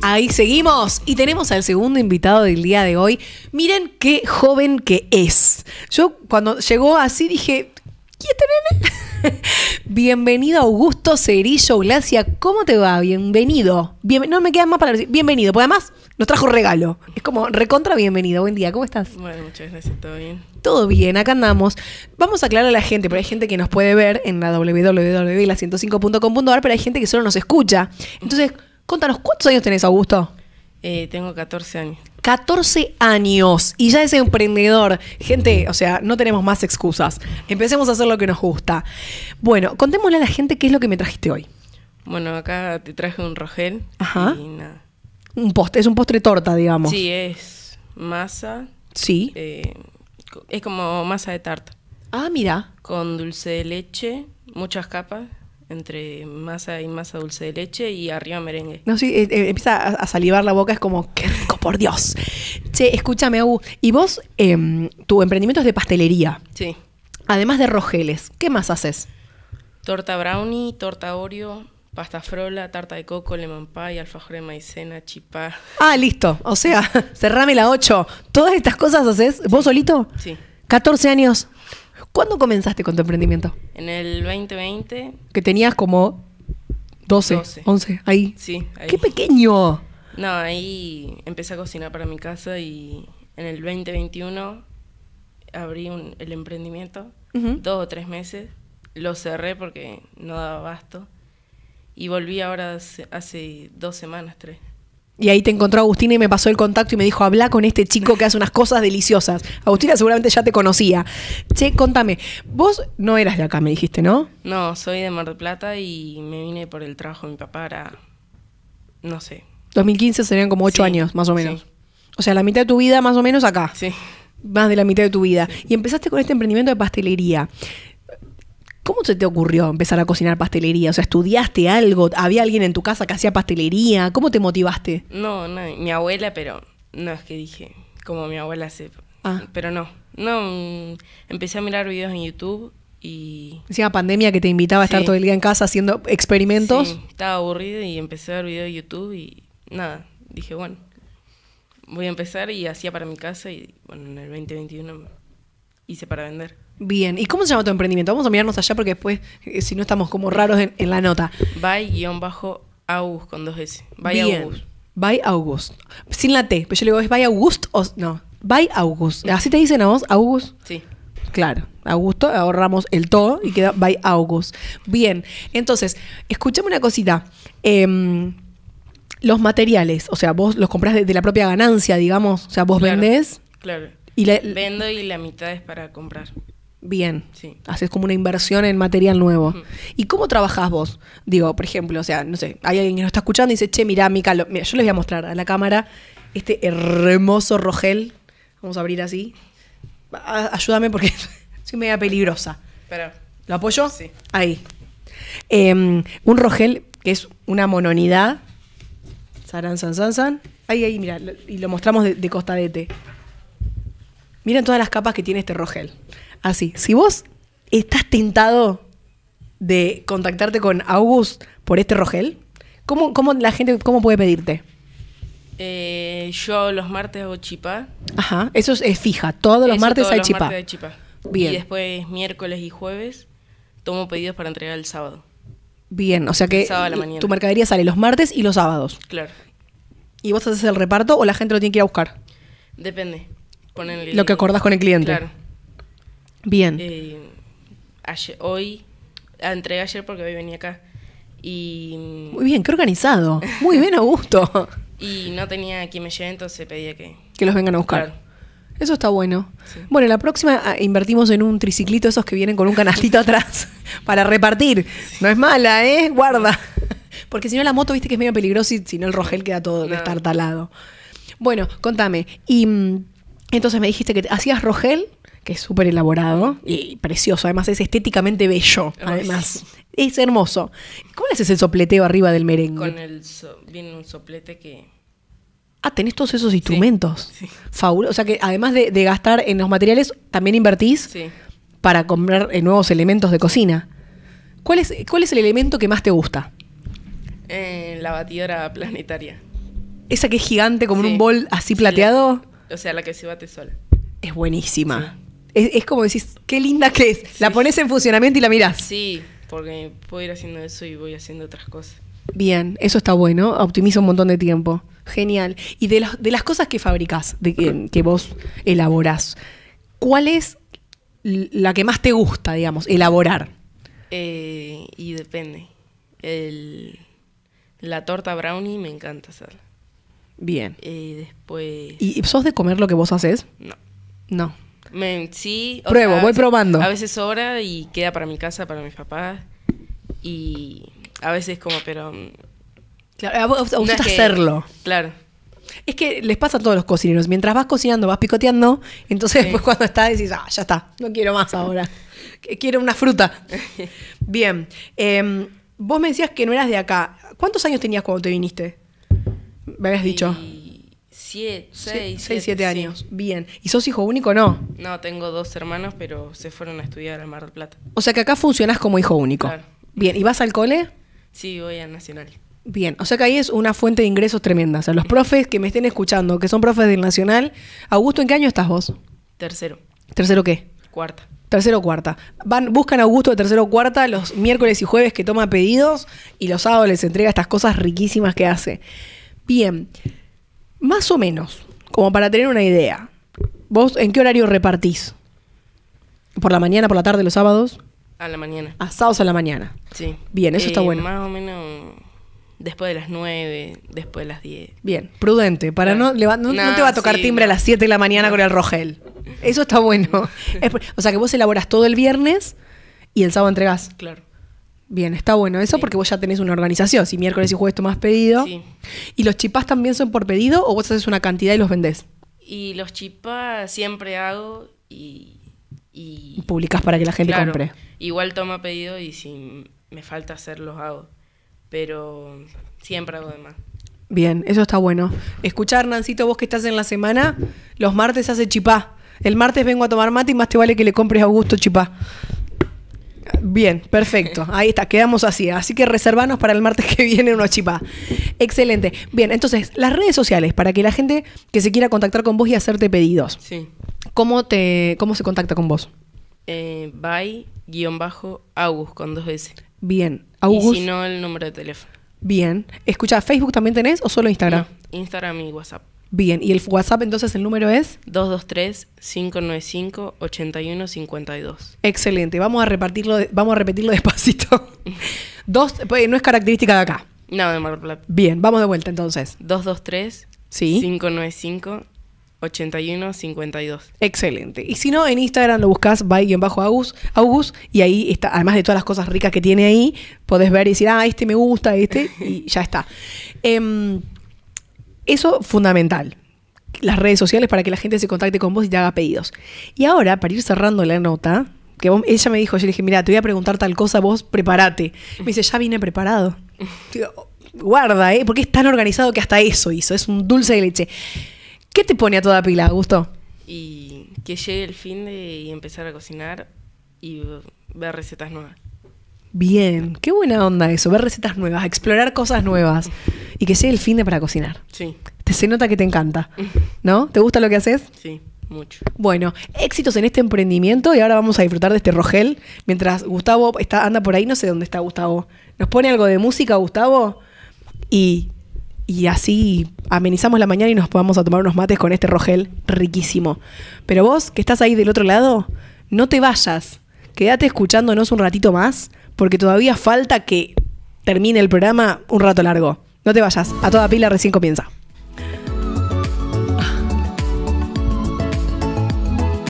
Ahí seguimos y tenemos al segundo invitado del día de hoy. Miren qué joven que es. Yo cuando llegó así dije, ¿quién nene? Bienvenido Augusto Cerillo Glacia, ¿cómo te va? Bienvenido. no me quedan más palabras. Bienvenido, Pues además nos trajo regalo. Es como recontra bienvenido. Buen día, ¿cómo estás? Bueno, muchas gracias, todo bien. Todo bien, acá andamos. Vamos a aclarar a la gente, pero hay gente que nos puede ver en la www.la105.com.ar, pero hay gente que solo nos escucha. Entonces, Contanos, ¿cuántos años tenés, Augusto? Eh, tengo 14 años. 14 años y ya es emprendedor. Gente, o sea, no tenemos más excusas. Empecemos a hacer lo que nos gusta. Bueno, contémosle a la gente qué es lo que me trajiste hoy. Bueno, acá te traje un rogel. Ajá. Y nada. Un postre, es un postre torta, digamos. Sí, es masa. Sí. Eh, es como masa de tarta. Ah, mira. Con dulce de leche, muchas capas entre masa y masa dulce de leche y arriba merengue. No, sí, eh, eh, empieza a, salivar la boca, es como, qué rico, por Dios. Che, escúchame, Agu, y vos, em, tu emprendimiento es de pastelería. Sí. Además de rogeles, ¿qué más haces? Torta brownie, torta Oreo, pasta frola, tarta de coco, lemon pie, alfajor de maicena, chipá. Ah, listo. O sea, cerrame la 8. ¿Todas estas cosas haces vos solito? Sí. 14 años. ¿Cuándo comenzaste con tu emprendimiento? En el 2020. Que tenías como 12, 11, ahí. Sí, ahí. ¡Qué pequeño! No, ahí empecé a cocinar para mi casa y en el 2021 abrí el emprendimiento, dos o tres meses, lo cerré porque no daba abasto y volví ahora hace dos semanas, tres. Y ahí te encontró Agustina y me pasó el contacto y me dijo, habla con este chico que hace unas cosas deliciosas. Agustina seguramente ya te conocía. Che, contame, vos no eras de acá, me dijiste, ¿no? No, soy de Mar del Plata y me vine por el trabajo de mi papá para, no sé. 2015 serían como ocho años, más o menos. O sea, la mitad de tu vida más o menos acá. Sí. Más de la mitad de tu vida. Y empezaste con este emprendimiento de pastelería. ¿Cómo se te ocurrió empezar a cocinar pastelería? O sea, ¿estudiaste algo? ¿Había alguien en tu casa que hacía pastelería? ¿Cómo te motivaste? No, no, mi abuela, pero no es que dije, como mi abuela hace. Ah. Pero no, no, mm, empecé a mirar videos en YouTube y... Encima pandemia que te invitaba a estar todo el día en casa haciendo experimentos. estaba aburrido y empecé a ver videos de YouTube y nada, dije, bueno, voy a empezar y hacía para mi casa y bueno, en el 2021 hice para vender. Bien, ¿y cómo se llama tu emprendimiento? Vamos a mirarnos allá porque después, eh, si no, estamos como raros en, la nota. By-August con dos S. By August. August. Sin la T, pero yo le digo, ¿es Bye, August o no? By August. ¿Así te dicen a vos, August? Sí. Claro, Augusto, ahorramos el todo y queda Bye, August. Bien, entonces, escuchame una cosita. Em, los materiales, o sea, vos los compras de, la propia ganancia, digamos, o sea, vos vendés. Claro. Y Vendo y la mitad es para comprar bien. Haces como una inversión en material nuevo. ¿Y cómo trabajás vos? Digo, por ejemplo, o sea, no sé, hay alguien que nos está escuchando y dice, che, mira mira, yo les voy a mostrar a la cámara este hermoso rogel. Vamos a abrir así. ayúdame porque soy media peligrosa. Pero, ¿Lo apoyo? Sí. Ahí. Em, un rogel que es una mononidad. Saran, san, san, san. Ahí, ahí, mira, y lo mostramos de costadete. Miren todas las capas que tiene este rogel. Así, si vos estás tentado de contactarte con August por este rogel, ¿cómo, cómo la gente cómo puede pedirte? Eh, yo los martes hago chipa. Ajá, eso es, fija. Todos los martes todos hay los Bien. Y después miércoles y jueves tomo pedidos para entregar el sábado. Bien, o sea que tu mercadería sale los martes y los sábados. Claro. ¿Y vos haces el reparto o la gente lo tiene que ir a buscar? Depende lo que acordás con el cliente. Claro. Bien. Eh, hoy, ah, entré ayer porque hoy venía acá. Y, muy bien, qué organizado. Muy bien, Augusto. y no tenía a quien me lleve, entonces pedía que... Que los vengan a buscar. Eso está bueno. Bueno, la próxima ah, invertimos en un triciclito, esos que vienen con un canastito atrás, para repartir. No es mala, ¿eh? Guarda. Porque si no la moto, viste que es medio peligrosa y si no el rogel queda todo de estar talado. Bueno, contame. Y mm, entonces me dijiste que hacías rogel, que es súper elaborado y precioso. Además, es estéticamente bello. Además, es hermoso. ¿Cómo es haces el sopleteo arriba del merengue? Con el. soplete que. Ah, tenés todos esos instrumentos. Sí, O sea que además de, gastar en los materiales, también invertís para comprar eh, nuevos elementos de cocina. ¿Cuál es, ¿Cuál es el elemento que más te gusta? Eh, la batidora planetaria. Esa que es gigante, como un bol así plateado. O sea, la que se bate sola. Es buenísima. Es, como decís, qué linda que es. La pones en funcionamiento y la mirás. Sí, porque puedo ir haciendo eso y voy haciendo otras cosas. Bien, eso está bueno. Optimiza un montón de tiempo. Genial. Y de, de las cosas que fabricás, de que, vos elaborás, ¿cuál es la que más te gusta, digamos, elaborar? Eh, y depende. la torta brownie me encanta hacerla. Bien. después... ¿Y sos de comer lo que vos haces? No. No. sí. Pruebo, voy probando. A veces sobra y queda para mi casa, para mis papás. Y a veces como, pero... Mm, claro, a vos, a hacerlo. Claro. Es que les pasa a todos los cocineros. Mientras vas cocinando, vas picoteando, entonces después cuando estás decís, ah, ya está, no quiero más ahora. quiero una fruta. Bien. Em, vos me decías que no eras de acá. ¿Cuántos años tenías cuando te viniste? Me habías dicho. Siete, seis, seis, siete, años. Bien. ¿Y sos hijo único o no? No, tengo dos hermanos, pero se fueron a estudiar al Mar del Plata. O sea que acá funcionás como hijo único. Bien. ¿Y vas al cole? Sí, voy al Nacional. Bien, o sea que ahí es una fuente de ingresos tremenda. O sea, los profes que me estén escuchando, que son profes del Nacional, Augusto, ¿en qué año estás vos? Tercero. ¿Tercero qué? Cuarta. Tercero o cuarta. Van, buscan a Augusto de tercero o cuarta los miércoles y jueves que toma pedidos y los sábados les entrega estas cosas riquísimas que hace. Bien, más o menos, como para tener una idea, ¿vos en qué horario repartís? ¿Por la mañana, por la tarde, los sábados? A la mañana. A sábados a la mañana. Sí. Bien, eso está eh, bueno. Más o menos después de las 9, después de las 10. Bien, prudente, para no, le no te va a tocar timbre a las 7 de la mañana con el Rogel. Eso está bueno. o sea que vos elaborás todo el viernes y el sábado entregás. Claro. Bien, está bueno eso porque vos ya tenés una organización. Si miércoles y jueves tomás pedido. ¿Y los chipás también son por pedido o vos haces una cantidad y los vendés? Y los chipás siempre hago y. y Publicás para que la gente compre. Igual toma pedido y si me falta hacer, los hago. Pero siempre hago de más. Bien, eso está bueno. Escuchar, Nancito, vos que estás en la semana, los martes hace chipá. El martes vengo a tomar mate y más te vale que le compres a Augusto chipá. Bien, perfecto. Ahí está, quedamos así. Así que reservanos para el martes que viene una chipá. Excelente. Bien, entonces, las redes sociales, para que la gente que se quiera contactar con vos y hacerte pedidos. Sí. ¿Cómo, te, cómo se contacta con vos? Eh, by-august con dos S. Bien, Y si no, el número de teléfono. Bien. Escucha, ¿Facebook también tenés o solo Instagram? Instagram y WhatsApp. Bien, y el WhatsApp entonces el número es 223-595-8152. Excelente, vamos a repartirlo, vamos a repetirlo despacito. Dos, pues, no es característica de acá. No, de Mar Plata. Bien, vamos de vuelta entonces. 223 ¿Sí? 595 8152. Excelente. Y si no, en Instagram lo buscas by Agus, August, y ahí está, además de todas las cosas ricas que tiene ahí, podés ver y decir, ah, este me gusta, este, y ya está. Em, eso fundamental. Las redes sociales para que la gente se contacte con vos y te haga pedidos. Y ahora, para ir cerrando la nota, que ella me dijo, yo le dije, mira, te voy a preguntar tal cosa, vos prepárate. Me dice, ya vine preparado. Guarda, ¿eh? Porque es tan organizado que hasta eso hizo. Es un dulce de leche. ¿Qué te pone a toda pila, Gusto? Y que llegue el fin de empezar a cocinar y ver recetas nuevas. Bien, qué buena onda eso, ver recetas nuevas, explorar cosas nuevas y que sea el fin de para cocinar. Sí. se nota que te encanta, ¿no? ¿Te gusta lo que haces? Sí. Mucho. Bueno, éxitos en este emprendimiento y ahora vamos a disfrutar de este Rogel mientras Gustavo está, anda por ahí, no sé dónde está Gustavo. ¿Nos pone algo de música, Gustavo? Y, así amenizamos la mañana y nos podamos a tomar unos mates con este Rogel riquísimo. Pero vos, que estás ahí del otro lado, no te vayas. Quédate escuchándonos un ratito más porque todavía falta que termine el programa un rato largo. No te vayas, a toda pila recién comienza.